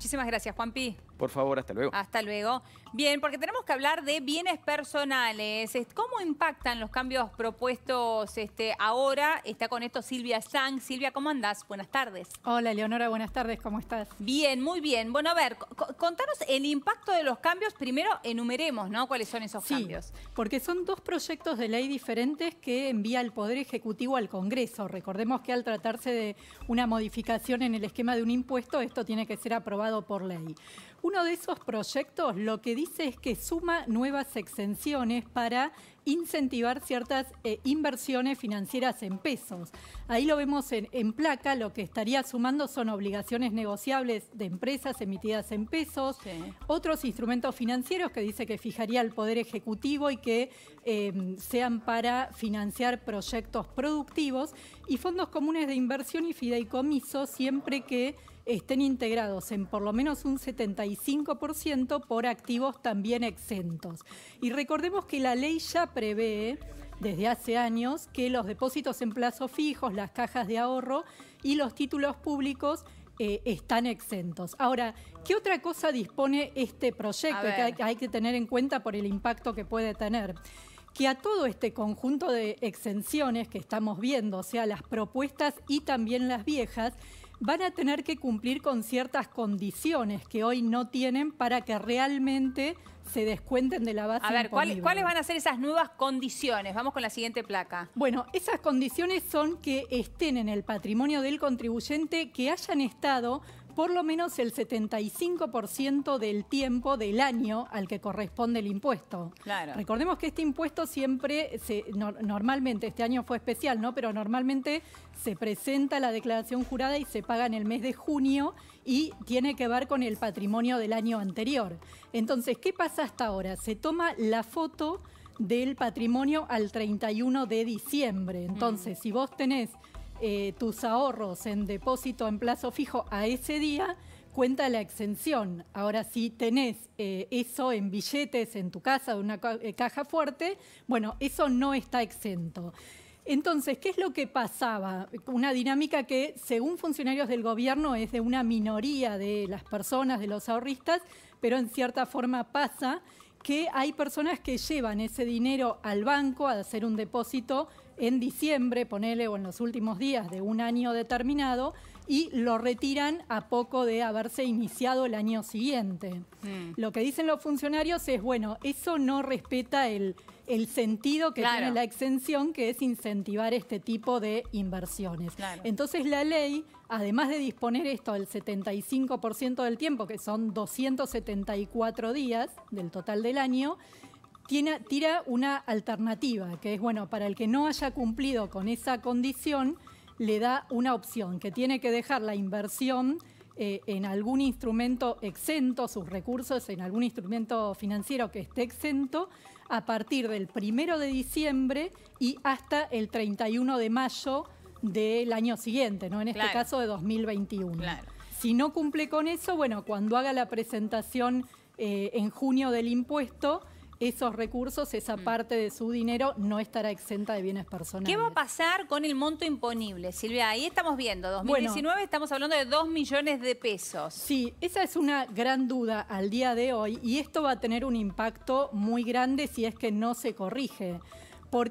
Muchísimas gracias, Juanpi. Por favor, hasta luego. Hasta luego. Bien, porque tenemos que hablar de bienes personales. ¿Cómo impactan los cambios propuestos este, ahora? Está con esto Silvia Zhang. Silvia, ¿cómo andás? Buenas tardes. Hola, Leonora, buenas tardes. ¿Cómo estás? Bien, muy bien. Bueno, a ver, contanos el impacto de los cambios. Primero enumeremos, ¿no? ¿Cuáles son esos cambios? Porque son dos proyectos de ley diferentes que envía el Poder Ejecutivo al Congreso. Recordemos que al tratarse de una modificación en el esquema de un impuesto, esto tiene que ser aprobado por ley. Uno de esos proyectos lo que dice es que suma nuevas exenciones para incentivar ciertas eh, inversiones financieras en pesos. Ahí lo vemos en, placa, lo que estaría sumando son obligaciones negociables de empresas emitidas en pesos, otros instrumentos financieros que dice que fijaría el Poder Ejecutivo y que em, sean para financiar proyectos productivos y fondos comunes de inversión y fideicomiso siempre que estén integrados en por lo menos un 75% por activos también exentos. Y recordemos que la ley ya prevé desde hace años que los depósitos en plazo fijos, las cajas de ahorro y los títulos públicos eh, están exentos. Ahora, ¿qué otra cosa dispone este proyecto que hay, hay que tener en cuenta por el impacto que puede tener? que a todo este conjunto de exenciones que estamos viendo, o sea, las propuestas y también las viejas, van a tener que cumplir con ciertas condiciones que hoy no tienen para que realmente se descuenten de la base. A ver, ¿cuáles van a ser esas nuevas condiciones? Vamos con la siguiente placa. Bueno, esas condiciones son que estén en el patrimonio del contribuyente, que hayan estado por lo menos el 75% del tiempo del año al que corresponde el impuesto. Recordemos que este impuesto siempre, normalmente, este año fue especial, ¿no? Pero normalmente se presenta la declaración jurada y se paga en el mes de junio y tiene que ver con el patrimonio del año anterior. Entonces, ¿qué pasa hasta ahora? Se toma la foto del patrimonio al 31 de diciembre. Entonces, mm. si vos tenés eh, tus ahorros en depósito en plazo fijo a ese día, cuenta la exención. Ahora, si tenés eh, eso en billetes en tu casa, de una eh, caja fuerte, bueno, eso no está exento. Entonces, ¿qué es lo que pasaba? Una dinámica que, según funcionarios del gobierno, es de una minoría de las personas, de los ahorristas, pero en cierta forma pasa que hay personas que llevan ese dinero al banco a hacer un depósito en diciembre, ponele, o en los últimos días de un año determinado, y lo retiran a poco de haberse iniciado el año siguiente. Mm. Lo que dicen los funcionarios es, bueno, eso no respeta el, sentido que tiene la exención, que es incentivar este tipo de inversiones. Entonces la ley, además de disponer esto al 75% del tiempo, que son 274 días del total del año, tira una alternativa, que es, bueno, para el que no haya cumplido con esa condición, le da una opción, que tiene que dejar la inversión eh, en algún instrumento exento, sus recursos en algún instrumento financiero que esté exento, a partir del primero de diciembre y hasta el 31 de mayo del año siguiente, ¿no? En este caso de 2021. Si no cumple con eso, bueno, cuando haga la presentación eh, en junio del impuesto, esos recursos, esa mm. parte de su dinero, no estará exenta de bienes personales. ¿Qué va a pasar con el monto imponible, Silvia? Ahí estamos viendo, 2019 estamos hablando de 2 millones de pesos. Sí, esa es una gran duda al día de hoy y esto va a tener un impacto muy grande si es que no se corrige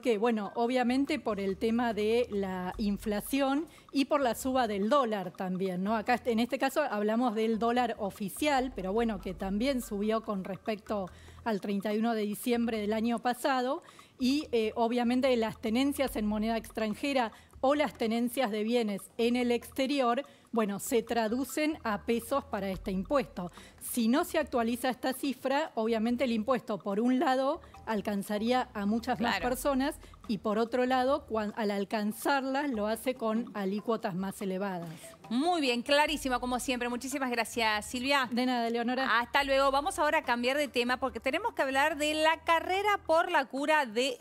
qué? bueno, obviamente por el tema de la inflación y por la suba del dólar también, ¿no? Acá en este caso hablamos del dólar oficial, pero bueno, que también subió con respecto al 31 de diciembre del año pasado y eh, obviamente las tenencias en moneda extranjera o las tenencias de bienes en el exterior, bueno, se traducen a pesos para este impuesto. Si no se actualiza esta cifra, obviamente el impuesto, por un lado, alcanzaría a muchas más personas y por otro lado, al alcanzarlas, lo hace con alícuotas más elevadas. Muy bien, clarísima como siempre. Muchísimas gracias, Silvia. De nada, Leonora. Hasta luego. Vamos ahora a cambiar de tema porque tenemos que hablar de la carrera por la cura de...